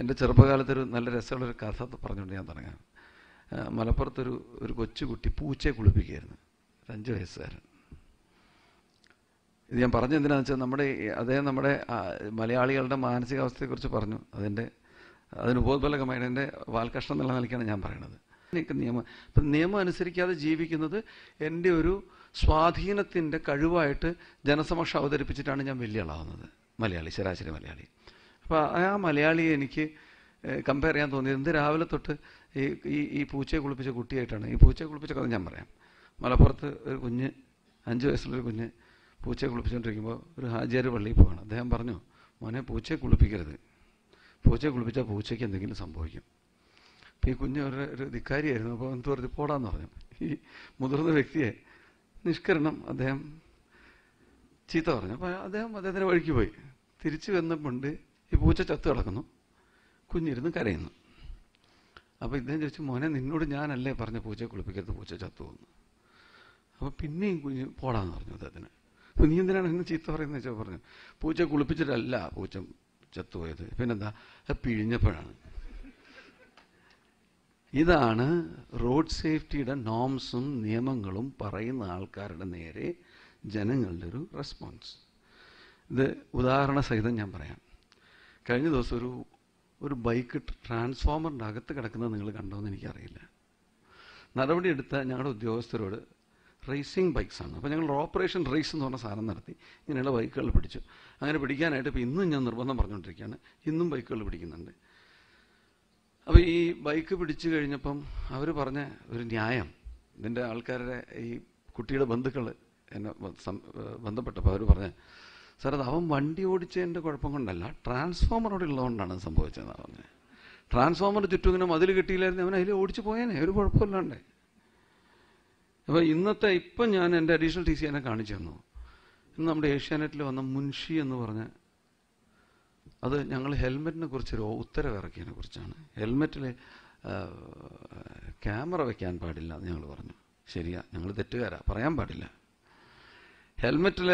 എൻ്റെ ചെറുപ്പകാലത്തൊരു നല്ല രസമുള്ളൊരു കഥ പറഞ്ഞുകൊണ്ട് ഞാൻ തുടങ്ങാം മലപ്പുറത്തൊരു ഒരു കൊച്ചുകുട്ടി പൂച്ചയെ കുളിപ്പിക്കുകയായിരുന്നു ഒരു അഞ്ച് വയസ്സുകാരൻ ഇത് ഞാൻ പറഞ്ഞ എന്തിനാണെന്ന് വെച്ചാൽ നമ്മുടെ അദ്ദേഹം നമ്മുടെ മലയാളികളുടെ മാനസികാവസ്ഥയെക്കുറിച്ച് പറഞ്ഞു അതിൻ്റെ അതിന് ബോധബലകമായിട്ട് എൻ്റെ വാൽകഷ്ണം എന്നുള്ള നിലയ്ക്കാണ് ഞാൻ പറയണത് നിയമം ഇപ്പം നിയമം അനുസരിക്കാതെ ജീവിക്കുന്നത് എൻ്റെ ഒരു സ്വാധീനത്തിൻ്റെ കഴിവായിട്ട് ജനസമക്ഷം അവതരിപ്പിച്ചിട്ടാണ് ഞാൻ വലിയ ആളാവുന്നത് മലയാളി ശരാശരി മലയാളി അപ്പോൾ ആ മലയാളിയെ എനിക്ക് കമ്പയർ ചെയ്യാൻ തോന്നിയത് എന്ത് രാവിലെ തൊട്ട് ഈ ഈ ഈ പൂച്ചയെ കുളിപ്പിച്ച കുട്ടിയായിട്ടാണ് ഈ പൂച്ചയെ കുളിപ്പിച്ച കഥ ഞാൻ പറയാം മലപ്പുറത്ത് ഒരു കുഞ്ഞ് അഞ്ച് വയസ്സുള്ളൊരു കുഞ്ഞ് പൂച്ചയെ കുളിപ്പിച്ചുകൊണ്ടിരിക്കുമ്പോൾ ഒരു ഹാജിയാർ പള്ളിയിൽ പോവാണ് അദ്ദേഹം പറഞ്ഞു മോനെ പൂച്ചയെ കുളിപ്പിക്കരുത് പൂച്ചയെ കുളിപ്പിച്ചാൽ പൂച്ചയ്ക്ക് എന്തെങ്കിലും സംഭവിക്കും അപ്പം ഈ കുഞ്ഞ് ഒരു ഒരു ധിക്കാരിയായിരുന്നു അപ്പോൾ എന്ത് പറഞ്ഞു പോടാന്ന് പറഞ്ഞു ഈ മുതിർന്ന വ്യക്തിയെ നിഷ്കരണം അദ്ദേഹം ചീത്ത പറഞ്ഞു അപ്പോൾ അദ്ദേഹം അദ്ദേഹത്തിൻ്റെ വഴിക്ക് പോയി തിരിച്ചു വന്നപ്പോണ്ട് ഈ പൂച്ച ചത്ത് കിടക്കുന്നു കുഞ്ഞിരുന്ന് കരയുന്നു അപ്പോൾ ഇദ്ദേഹം ചോദിച്ചു മോനെ നിന്നോട് ഞാനല്ലേ പറഞ്ഞ പൂച്ചയെ കുളിപ്പിക്കരുത് പൂച്ച ചത്തു എന്ന് അപ്പോൾ പിന്നെയും കുഞ്ഞ് പോടാന്ന് പറഞ്ഞു അദ്ദേഹത്തിന് അപ്പോൾ നീ എന്തിനാണ് ഇന്ന് ചീത്ത പറയുന്നത് വെച്ചാൽ പറഞ്ഞു പൂച്ച കുളിപ്പിച്ചിട്ടല്ല പൂച്ച ചത്തുപോയത് പിന്നെന്താ അത് പിഴിഞ്ഞപ്പോഴാണ് ഇതാണ് റോഡ് സേഫ്റ്റിയുടെ നോംസും നിയമങ്ങളും പറയുന്ന ആൾക്കാരുടെ നേരെ ജനങ്ങളുടെ ഒരു റെസ്പോൺസ് ഇത് ഉദാഹരണ സഹിതം ഞാൻ പറയാം കഴിഞ്ഞ ദിവസം ഒരു ഒരു ബൈക്ക് ട്രാൻസ്ഫോമറിൻ്റെ അകത്ത് കിടക്കുന്നത് നിങ്ങൾ കണ്ടോന്ന് എനിക്കറിയില്ല നടപടിയെടുത്ത ഞങ്ങളുടെ ഉദ്യോഗസ്ഥരോട് റേസിംഗ് ബൈക്ക്സാണ് അപ്പോൾ ഞങ്ങൾ ഓപ്പറേഷൻ റേസ് എന്ന് പറഞ്ഞ സാധനം നടത്തി ഇങ്ങനെയുള്ള ബൈക്കുകൾ പിടിച്ചു അങ്ങനെ പിടിക്കാനായിട്ട് ഇപ്പോൾ ഇന്നും ഞാൻ നിർബന്ധം പറഞ്ഞുകൊണ്ടിരിക്കുകയാണ് ഇന്നും ബൈക്കുകൾ പിടിക്കുന്നുണ്ട് അപ്പോൾ ഈ ബൈക്ക് പിടിച്ചു കഴിഞ്ഞപ്പം അവർ പറഞ്ഞ ഒരു ന്യായം ഇതിൻ്റെ ആൾക്കാരുടെ ഈ കുട്ടിയുടെ ബന്ധുക്കൾ എന്നെ ബന്ധപ്പെട്ടപ്പോൾ അവർ പറഞ്ഞ സാർ അത് അവൻ വണ്ടി ഓടിച്ചതിൻ്റെ കുഴപ്പം കൊണ്ടല്ല ട്രാൻസ്ഫോമർ അവിടെ ഉള്ളതുകൊണ്ടാണ് സംഭവിച്ചതെന്ന് പറഞ്ഞത് ട്രാൻസ്ഫോമർ ചുറ്റും ഇങ്ങനെ മതിൽ കിട്ടിയില്ലായിരുന്നു അവൻ അതിൽ ഓടിച്ചു പോയേനെ ഒരു കുഴപ്പമില്ലാണ്ട് അപ്പോൾ ഇന്നത്തെ ഇപ്പം ഞാൻ എൻ്റെ അഡീഷണൽ ടി സി എന്നെ കാണിച്ചു തന്നു ഇന്ന് നമ്മുടെ ഏഷ്യാനെറ്റിൽ വന്ന മുൻഷി എന്ന് പറഞ്ഞ അത് ഞങ്ങൾ ഹെൽമെറ്റിനെ കുറിച്ചൊരു ഉത്തരവിറക്കിയതിനെ കുറിച്ചാണ് ഹെൽമെറ്റിൽ ക്യാമറ വയ്ക്കാൻ പാടില്ല എന്ന് ഞങ്ങൾ പറഞ്ഞു ശരിയാ ഞങ്ങൾ തെറ്റുകാരാ പറയാൻ പാടില്ല ഹെൽമെറ്റിൽ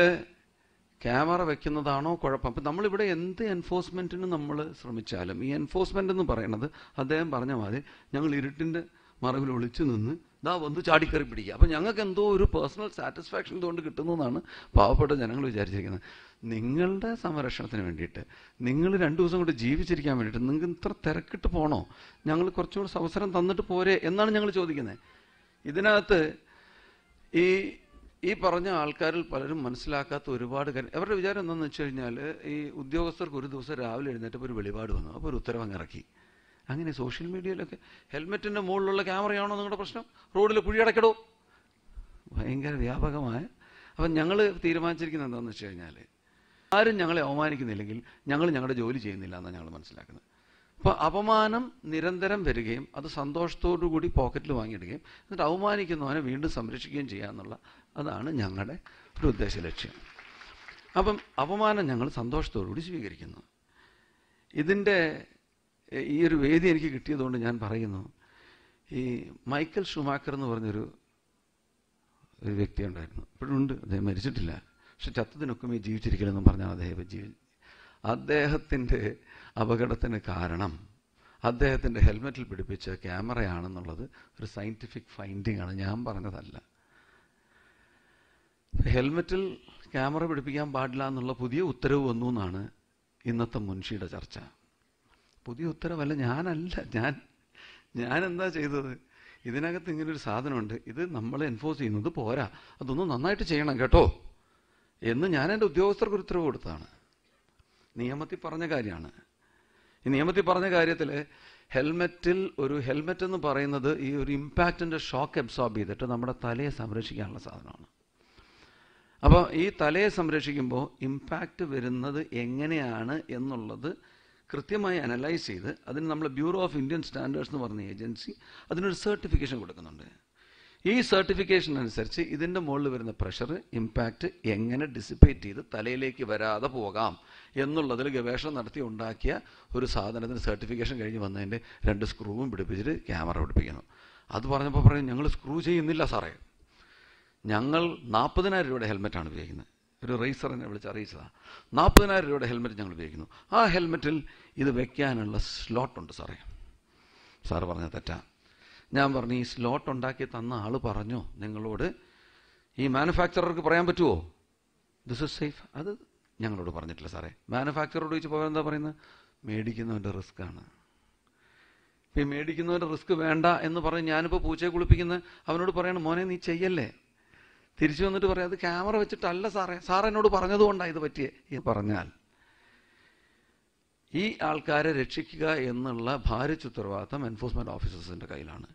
ക്യാമറ വെക്കുന്നതാണോ കുഴപ്പം അപ്പം നമ്മളിവിടെ എന്ത് എൻഫോഴ്സ്മെൻറ്റിന് നമ്മൾ ശ്രമിച്ചാലും ഈ എൻഫോഴ്സ്മെൻ്റ് എന്ന് പറയുന്നത് അദ്ദേഹം പറഞ്ഞ മാതിരി ഞങ്ങൾ ഇരുട്ടിൻ്റെ മറവിൽ ഒളിച്ചു നിന്ന് ദാ വന്ന് ചാടിക്കറി പിടിക്കുക അപ്പം ഞങ്ങൾക്ക് എന്തോ ഒരു പേഴ്സണൽ സാറ്റിസ്ഫാക്ഷൻ ഇതുകൊണ്ട് കിട്ടുന്നതാണ് പാവപ്പെട്ട ജനങ്ങൾ വിചാരിച്ചിരിക്കുന്നത് നിങ്ങളുടെ സംരക്ഷണത്തിന് വേണ്ടിയിട്ട് നിങ്ങൾ രണ്ടു ദിവസം കൊണ്ട് ജീവിച്ചിരിക്കാൻ വേണ്ടിയിട്ട് നിങ്ങൾക്ക് ഇത്ര തിരക്കിട്ട് പോകണോ ഞങ്ങൾ കുറച്ചുകൂടി അവസരം തന്നിട്ട് പോരെ എന്നാണ് ഞങ്ങൾ ചോദിക്കുന്നത് ഇതിനകത്ത് ഈ ഈ പറഞ്ഞ ആൾക്കാരിൽ പലരും മനസ്സിലാക്കാത്ത ഒരുപാട് കാര്യം അവരുടെ വിചാരം എന്താണെന്ന് വെച്ച് കഴിഞ്ഞാൽ ഈ ഉദ്യോഗസ്ഥർക്ക് ഒരു ദിവസം രാവിലെ എഴുന്നേറ്റപ്പോൾ ഒരു വെളിപാട് വന്നു അപ്പോൾ ഒരു ഉത്തരവ് ഇറക്കി അങ്ങനെ സോഷ്യൽ മീഡിയയിലൊക്കെ ഹെൽമെറ്റിൻ്റെ മുകളിലുള്ള ക്യാമറയാണോ നിങ്ങളുടെ പ്രശ്നം റോഡിൽ കുഴിയടക്കടോ ഭയങ്കര വ്യാപകമായ അപ്പം ഞങ്ങൾ തീരുമാനിച്ചിരിക്കുന്നത് എന്താണെന്ന് വെച്ച് കഴിഞ്ഞാൽ ആരും ഞങ്ങളെ അവമാനിക്കുന്നില്ലെങ്കിൽ ഞങ്ങൾ ഞങ്ങളുടെ ജോലി ചെയ്യുന്നില്ല എന്നാണ് ഞങ്ങൾ മനസ്സിലാക്കുന്നത് അപ്പൊ അപമാനം നിരന്തരം വരികയും അത് സന്തോഷത്തോടുകൂടി പോക്കറ്റിൽ വാങ്ങിയിടുകയും എന്നിട്ട് അവമാനിക്കുന്നവനെ വീണ്ടും സംരക്ഷിക്കുകയും ചെയ്യാന്നുള്ള അതാണ് ഞങ്ങളുടെ ഒരു ഉദ്ദേശ ലക്ഷ്യം അപ്പം അപമാനം ഞങ്ങൾ സന്തോഷത്തോടുകൂടി സ്വീകരിക്കുന്നു ഇതിൻ്റെ ഈ ഒരു വേദി എനിക്ക് കിട്ടിയതുകൊണ്ട് ഞാൻ പറയുന്നു ഈ മൈക്കൽ ഷുമാക്കർ എന്ന് പറഞ്ഞൊരു ഒരു വ്യക്തി ഉണ്ടായിരുന്നു ഇപ്പോഴും ഉണ്ട് അദ്ദേഹം മരിച്ചിട്ടില്ല പക്ഷെ ചത്തതിനൊക്കെ ജീവിച്ചിരിക്കലെന്നും പറഞ്ഞാണ് അദ്ദേഹം ജീവി അദ്ദേഹത്തിൻ്റെ അപകടത്തിന് കാരണം അദ്ദേഹത്തിൻ്റെ ഹെൽമെറ്റിൽ പിടിപ്പിച്ച ക്യാമറയാണെന്നുള്ളത് ഒരു സയൻറ്റിഫിക് ഫൈൻഡിങ് ആണ് ഞാൻ പറഞ്ഞതല്ല ഹെൽമെറ്റിൽ ക്യാമറ പിടിപ്പിക്കാൻ പാടില്ല എന്നുള്ള പുതിയ ഉത്തരവ് വന്നു എന്നാണ് ഇന്നത്തെ മുൻഷിയുടെ ചർച്ച പുതിയ ഉത്തരവല്ല ഞാനല്ല ഞാൻ ഞാൻ എന്താ ചെയ്തത് ഇതിനകത്ത് ഇങ്ങനൊരു സാധനമുണ്ട് ഇത് നമ്മൾ എൻഫോഴ്സ് ചെയ്യുന്നത് പോരാ അതൊന്നും നന്നായിട്ട് ചെയ്യണം കേട്ടോ എന്ന് ഞാൻ എൻ്റെ ഉദ്യോഗസ്ഥർക്ക് ഉത്തരവ് കൊടുത്തതാണ് നിയമത്തിൽ പറഞ്ഞ കാര്യമാണ് ഈ നിയമത്തിൽ പറഞ്ഞ കാര്യത്തിൽ ഹെൽമെറ്റിൽ ഒരു ഹെൽമെറ്റ് എന്ന് പറയുന്നത് ഈ ഒരു ഇമ്പാക്റ്റിൻ്റെ ഷോക്ക് അബ്സോർബ് ചെയ്തിട്ട് നമ്മുടെ തലയെ സംരക്ഷിക്കാനുള്ള സാധനമാണ് അപ്പോൾ ഈ തലയെ സംരക്ഷിക്കുമ്പോൾ ഇമ്പാക്റ്റ് വരുന്നത് എങ്ങനെയാണ് എന്നുള്ളത് കൃത്യമായി അനലൈസ് ചെയ്ത് അതിന് നമ്മൾ ബ്യൂറോ ഓഫ് ഇന്ത്യൻ സ്റ്റാൻഡേർഡ്സ് എന്ന് പറഞ്ഞ ഏജൻസി അതിനൊരു സർട്ടിഫിക്കേഷൻ കൊടുക്കുന്നുണ്ട് ഈ സർട്ടിഫിക്കേഷൻ അനുസരിച്ച് ഇതിൻ്റെ മുകളിൽ വരുന്ന പ്രഷർ ഇമ്പാക്റ്റ് എങ്ങനെ ഡിസിപ്പേറ്റ് ചെയ്ത് തലയിലേക്ക് വരാതെ പോകാം എന്നുള്ളതിൽ ഗവേഷണം നടത്തി ഉണ്ടാക്കിയ ഒരു സാധനത്തിന് സർട്ടിഫിക്കേഷൻ കഴിഞ്ഞ് വന്നതിൻ്റെ രണ്ട് സ്ക്രൂവും പിടിപ്പിച്ചിട്ട് ക്യാമറ പിടിപ്പിക്കുന്നു അത് പറഞ്ഞപ്പോൾ പറയും ഞങ്ങൾ സ്ക്രൂ ചെയ്യുന്നില്ല സാറേ ഞങ്ങൾ നാൽപ്പതിനായിരം രൂപയുടെ ഹെൽമെറ്റാണ് ഉപയോഗിക്കുന്നത് ഒരു റേസർ എന്നെ വിളിച്ച് അറിയിച്ചതാണ് നാൽപ്പതിനായിരം രൂപയുടെ ഹെൽമെറ്റ് ഞങ്ങൾ ഉപയോഗിക്കുന്നു ആ ഹെൽമെറ്റിൽ ഇത് വെക്കാനുള്ള സ്ലോട്ടുണ്ട് സാറേ സാറ് പറഞ്ഞ തെറ്റാണ് ഞാൻ പറഞ്ഞു ഈ സ്ലോട്ട് ഉണ്ടാക്കി തന്ന ആൾ പറഞ്ഞു നിങ്ങളോട് ഈ മാനുഫാക്ചറർക്ക് പറയാൻ പറ്റുമോ ദിസ് ഇസ് സേഫ് അത് ഞങ്ങളോട് പറഞ്ഞിട്ടില്ല സാറേ മാനുഫാക്ചറോട് പോകാൻ എന്താ പറയുന്നത് മേടിക്കുന്നവൻ്റെ റിസ്ക് ആണ് ഈ മേടിക്കുന്നവൻ്റെ റിസ്ക് വേണ്ട എന്ന് പറഞ്ഞ് ഞാനിപ്പോൾ പൂച്ചയെ കുളിപ്പിക്കുന്ന അവനോട് പറയണം മോനെ നീ ചെയ്യല്ലേ തിരിച്ചു വന്നിട്ട് പറയാം അത് ക്യാമറ വെച്ചിട്ടല്ല സാറേ സാർ എന്നോട് പറഞ്ഞതുകൊണ്ടാണ് ഇത് പറ്റിയേ പറഞ്ഞാൽ ഈ ആൾക്കാരെ രക്ഷിക്കുക എന്നുള്ള ഭാരിച്ച ഉത്തരവാദിത്തം എൻഫോഴ്സ്മെന്റ് ഓഫീസേഴ്സിന്റെ കയ്യിലാണ്